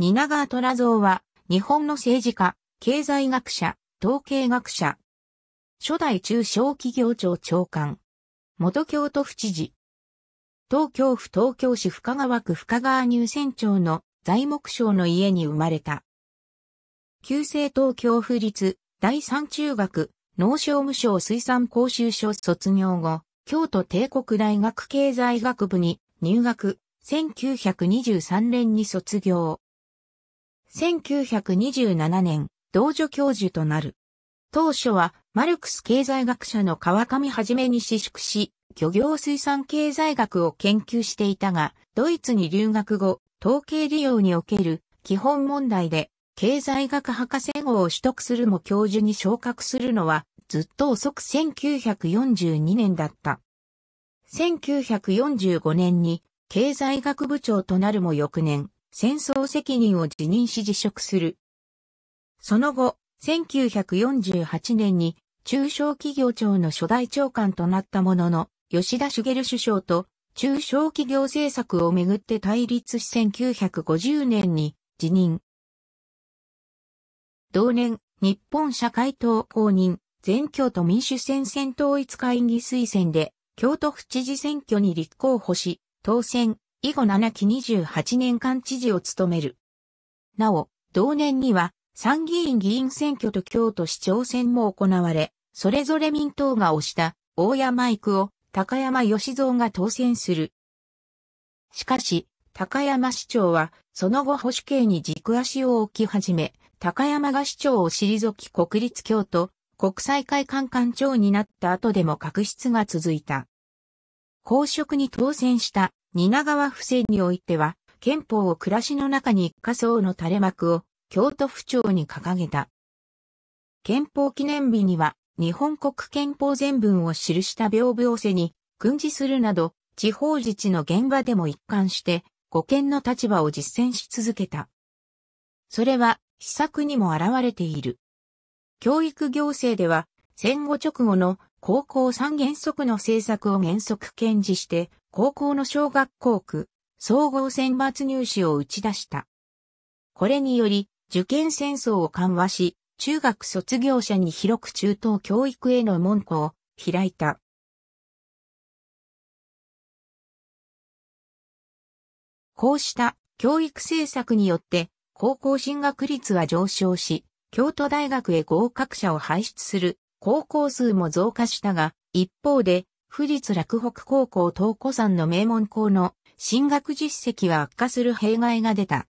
蜷川虎造は、日本の政治家、経済学者、統計学者。初代中小企業庁長官。元京都府知事。東京府東京市深川区深川入選庁の材木省の家に生まれた。旧制東京府立第三中学農商務省水産講習所卒業後、京都帝国大学経済学部に入学、1923年に卒業。1927年、同助教授となる。当初は、マルクス経済学者の川上はじめに私縮し、漁業水産経済学を研究していたが、ドイツに留学後、統計利用における基本問題で、経済学博士号を取得するも教授に昇格するのは、ずっと遅く1942年だった。1945年に経済学部長となるも翌年、戦争責任を辞任し辞職する。その後、1948年に中小企業庁の初代長官となったものの、吉田茂首相と中小企業政策をめぐって対立し1950年に辞任。同年、日本社会党公認、全京都民主戦線統一会議推薦で、京都府知事選挙に立候補し、当選、以後7期28年間知事を務める。なお、同年には参議院議員選挙と京都市長選も行われ、それぞれ民党が推した大山育夫、高山義蔵が当選する。しかし、高山市長は、その後保守系に軸足を置き始め、高山が市長を退き国立京都、国際会館館長になった後でも確執が続いた。公職に当選した蜷川府政においては、憲法を暮らしの中に一箇層の垂れ幕を京都府庁に掲げた。憲法記念日には、日本国憲法全文を記した屏風を背に、訓示するなど、地方自治の現場でも一貫して、護憲の立場を実践し続けた。それは、施策にも現れている。教育行政では、戦後直後の高校三原則の政策を原則堅持して、高校の小学校区、総合選抜入試を打ち出した。これにより、受験戦争を緩和し、中学卒業者に広く中等教育への門戸を開いた。こうした教育政策によって高校進学率は上昇し、京都大学へ合格者を輩出する高校数も増加したが、一方で富士津落北高校東湖山の名門校の進学実績は悪化する弊害が出た。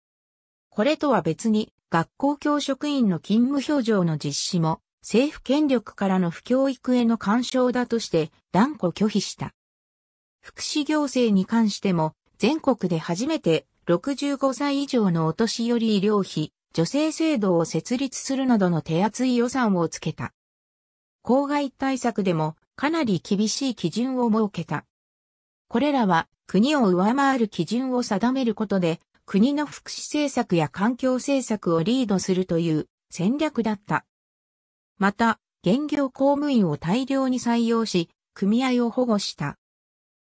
これとは別に、学校教職員の勤務表情の実施も、政府権力からの不教育への干渉だとして断固拒否した。福祉行政に関しても、全国で初めて65歳以上のお年寄り医療費、助成制度を設立するなどの手厚い予算をつけた。公害対策でもかなり厳しい基準を設けた。これらは国を上回る基準を定めることで、国の福祉政策や環境政策をリードするという戦略だった。また、現業公務員を大量に採用し、組合を保護した。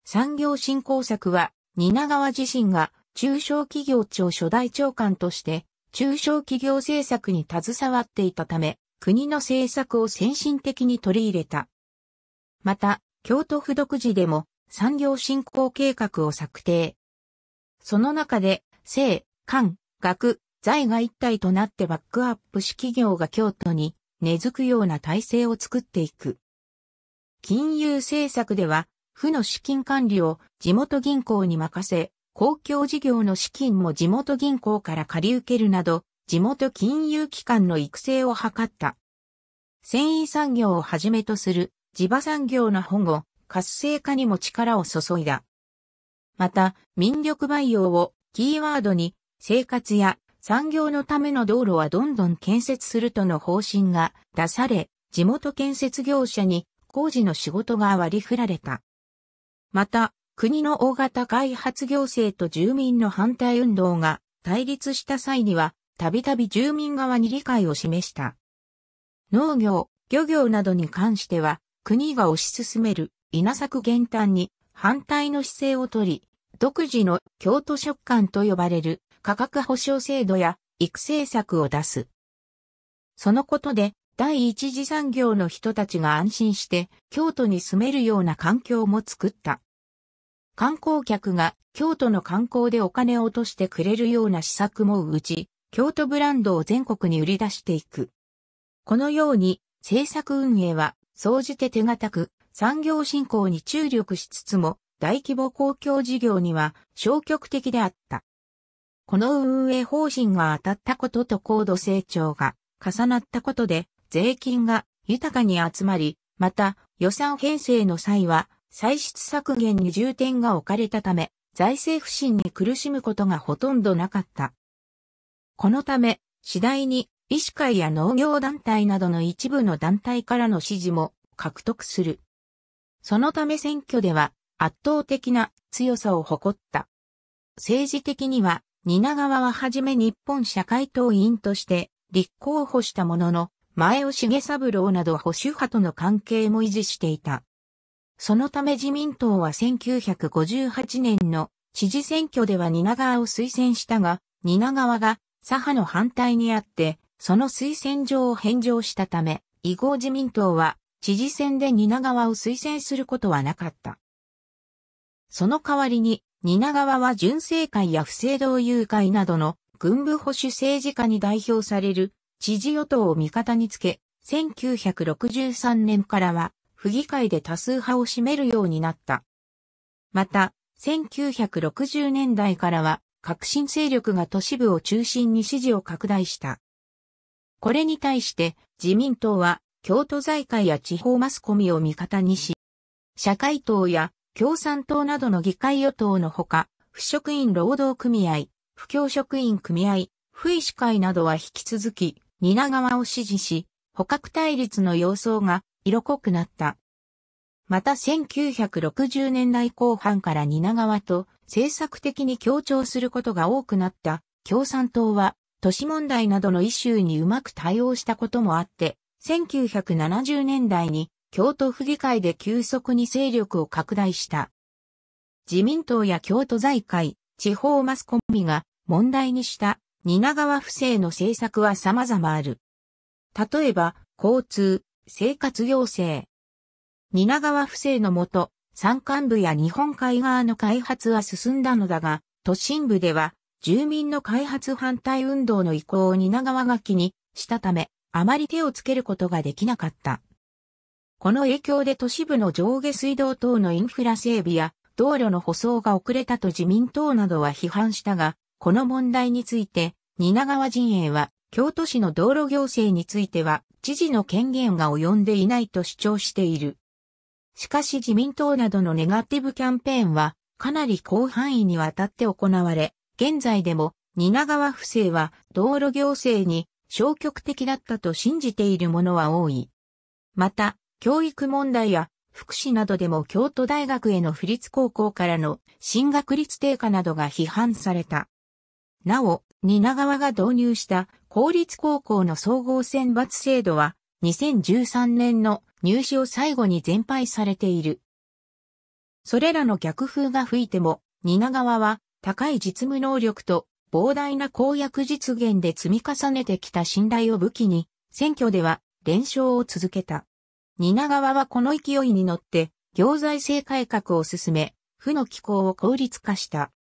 産業振興策は、蜷川自身が中小企業庁初代長官として、中小企業政策に携わっていたため、国の政策を先進的に取り入れた。また、京都府独自でも産業振興計画を策定。その中で、政、官、学、財が一体となってバックアップし企業が京都に根付くような体制を作っていく。金融政策では、府の資金管理を地元銀行に任せ、公共事業の資金も地元銀行から借り受けるなど、地元金融機関の育成を図った。繊維産業をはじめとする地場産業の保護、活性化にも力を注いだ。また、民力培養をキーワードに生活や産業のための道路はどんどん建設するとの方針が出され、地元建設業者に工事の仕事が割り振られた。また、国の大型開発行政と住民の反対運動が対立した際には、たびたび住民側に理解を示した。農業、漁業などに関しては、国が推し進める稲作減反に反対の姿勢をとり、独自の京都食感と呼ばれる価格保障制度や育成策を出す。そのことで第一次産業の人たちが安心して京都に住めるような環境も作った。観光客が京都の観光でお金を落としてくれるような施策も打ち、京都ブランドを全国に売り出していく。このように政策運営は総じて手堅く産業振興に注力しつつも大規模公共事業には消極的であった。この運営方針が当たったことと高度成長が重なったことで税金が豊かに集まり、また予算編成の際は歳出削減に重点が置かれたため財政不振に苦しむことがほとんどなかった。このため次第に医師会や農業団体などの一部の団体からの支持も獲得する。そのため選挙では圧倒的な強さを誇った。政治的には、蜷川ははじめ日本社会党員として立候補したものの、前尾重三郎など保守派との関係も維持していた。そのため自民党は1958年の知事選挙では蜷川を推薦したが、蜷川が左派の反対にあってその推薦状を返上したため、以後自民党は知事選で蜷川を推薦することはなかった。その代わりに、蜷川は純正会や不正同友会などの軍部保守政治家に代表される知事与党を味方につけ、1963年からは府議会で多数派を占めるようになった。また、1960年代からは革新勢力が都市部を中心に支持を拡大した。これに対して自民党は京都財界や地方マスコミを味方にし、社会党や共産党などの議会与党のほか、不職員労働組合、不教職員組合、不意師会などは引き続き、蜷川を支持し、捕獲対立の様相が色濃くなった。また1960年代後半から蜷川と政策的に協調することが多くなった共産党は都市問題などのイシューにうまく対応したこともあって、1970年代に京都府議会で急速に勢力を拡大した。自民党や京都財界、地方マスコミが問題にした蜷川不正の政策は様々ある。例えば、交通、生活行政。蜷川不正のもと、山間部や日本海側の開発は進んだのだが、都心部では住民の開発反対運動の意向を蜷川が気にしたため、あまり手をつけることができなかった。この影響で都市部の上下水道等のインフラ整備や道路の舗装が遅れたと自民党などは批判したが、この問題について、蜷川陣営は、京都市の道路行政については、知事の権限が及んでいないと主張している。しかし自民党などのネガティブキャンペーンは、かなり広範囲にわたって行われ、現在でも、蜷川不正は道路行政に消極的だったと信じている者は多い。また、教育問題や福祉などでも京都大学への不立高校からの進学率低下などが批判された。なお、蜷川が導入した公立高校の総合選抜制度は2013年の入試を最後に全廃されている。それらの逆風が吹いても、蜷川は高い実務能力と膨大な公約実現で積み重ねてきた信頼を武器に、選挙では連勝を続けた。蜷川はこの勢いに乗って、行財政改革を進め、負の機構を効率化した。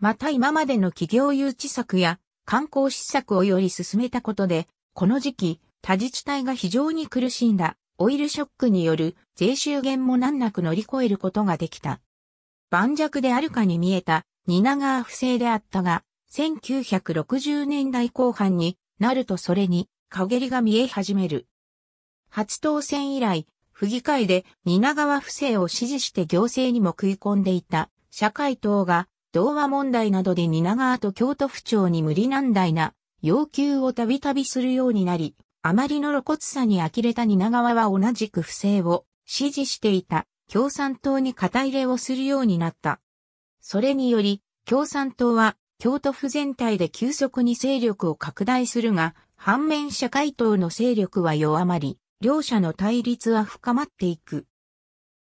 また今までの企業誘致策や観光施策をより進めたことで、この時期、他自治体が非常に苦しんだオイルショックによる税収減も難なく乗り越えることができた。盤石であるかに見えた蜷川不正であったが、1960年代後半になるとそれに陰りが見え始める。初当選以来、府議会で蜷川不正を支持して行政にも食い込んでいた社会党が童話問題などで蜷川と京都府庁に無理難題な要求をたびたびするようになり、あまりの露骨さに呆れた蜷川は同じく不正を支持していた共産党に肩入れをするようになった。それにより、共産党は京都府全体で急速に勢力を拡大するが、反面社会党の勢力は弱まり、両者の対立は深まっていく。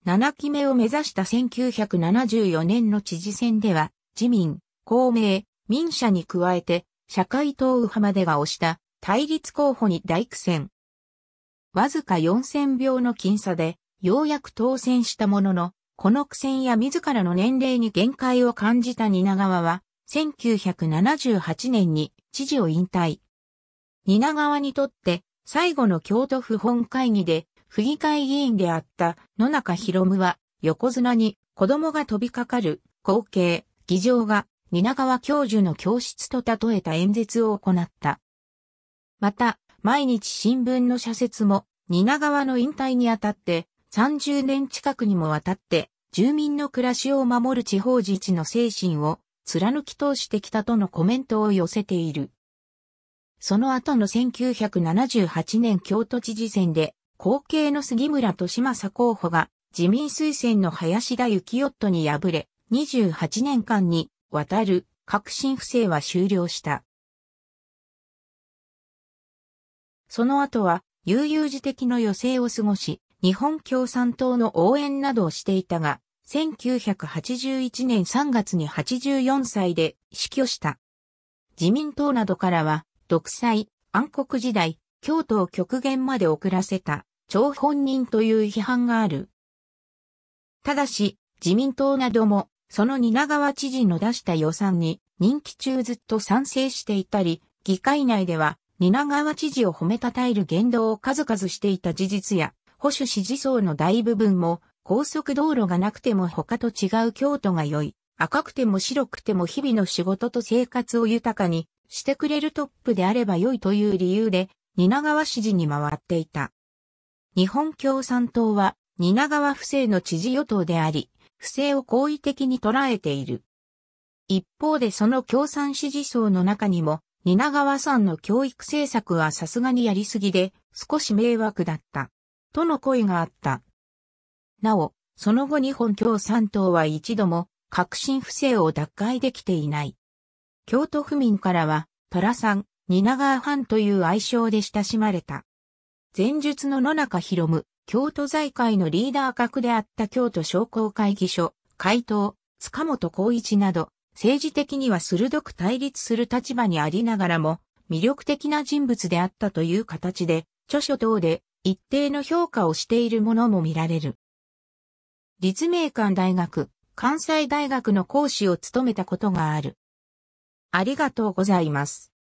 7期目を目指した1974年の知事選では、自民、公明、民社に加えて、社会党右派までが推した対立候補に大苦戦。わずか4000票の僅差で、ようやく当選したものの、この苦戦や自らの年齢に限界を感じた蜷川は、1978年に知事を引退。蜷川にとって、最後の京都府本会議で、府議会議員であった野中博夢は、横綱に子供が飛びかかる光景、議場が、蜷川教授の教室と例えた演説を行った。また、毎日新聞の社説も、蜷川の引退にあたって、30年近くにもわたって、住民の暮らしを守る地方自治の精神を貫き通してきたとのコメントを寄せている。その後の1978年京都知事選で、後継の杉村利政候補が自民推薦の林田幸夫に敗れ、28年間にわたる革新不正は終了した。その後は悠々自適の余生を過ごし、日本共産党の応援などをしていたが、1981年3月に84歳で死去した。自民党などからは、独裁、暗黒時代、京都を極限まで遅らせた、張本人という批判がある。ただし、自民党なども、その蜷川知事の出した予算に、任期中ずっと賛成していたり、議会内では、蜷川知事を褒めたたえる言動を数々していた事実や、保守支持層の大部分も、高速道路がなくても他と違う京都が良い。赤くても白くても日々の仕事と生活を豊かにしてくれるトップであれば良いという理由で、蜷川支持に回っていた。日本共産党は、蜷川不正の知事与党であり、不正を好意的に捉えている。一方でその共産支持層の中にも、蜷川さんの教育政策はさすがにやりすぎで、少し迷惑だった。との声があった。なお、その後日本共産党は一度も革新不正を脱会できていない。京都府民からは、寅さん、蜷川藩という愛称で親しまれた。前述の野中博夢、京都財界のリーダー格であった京都商工会議所、会頭、塚本光一など、政治的には鋭く対立する立場にありながらも、魅力的な人物であったという形で、著書等で一定の評価をしているものも見られる。立命館大学、関西大学の講師を務めたことがある。ありがとうございます。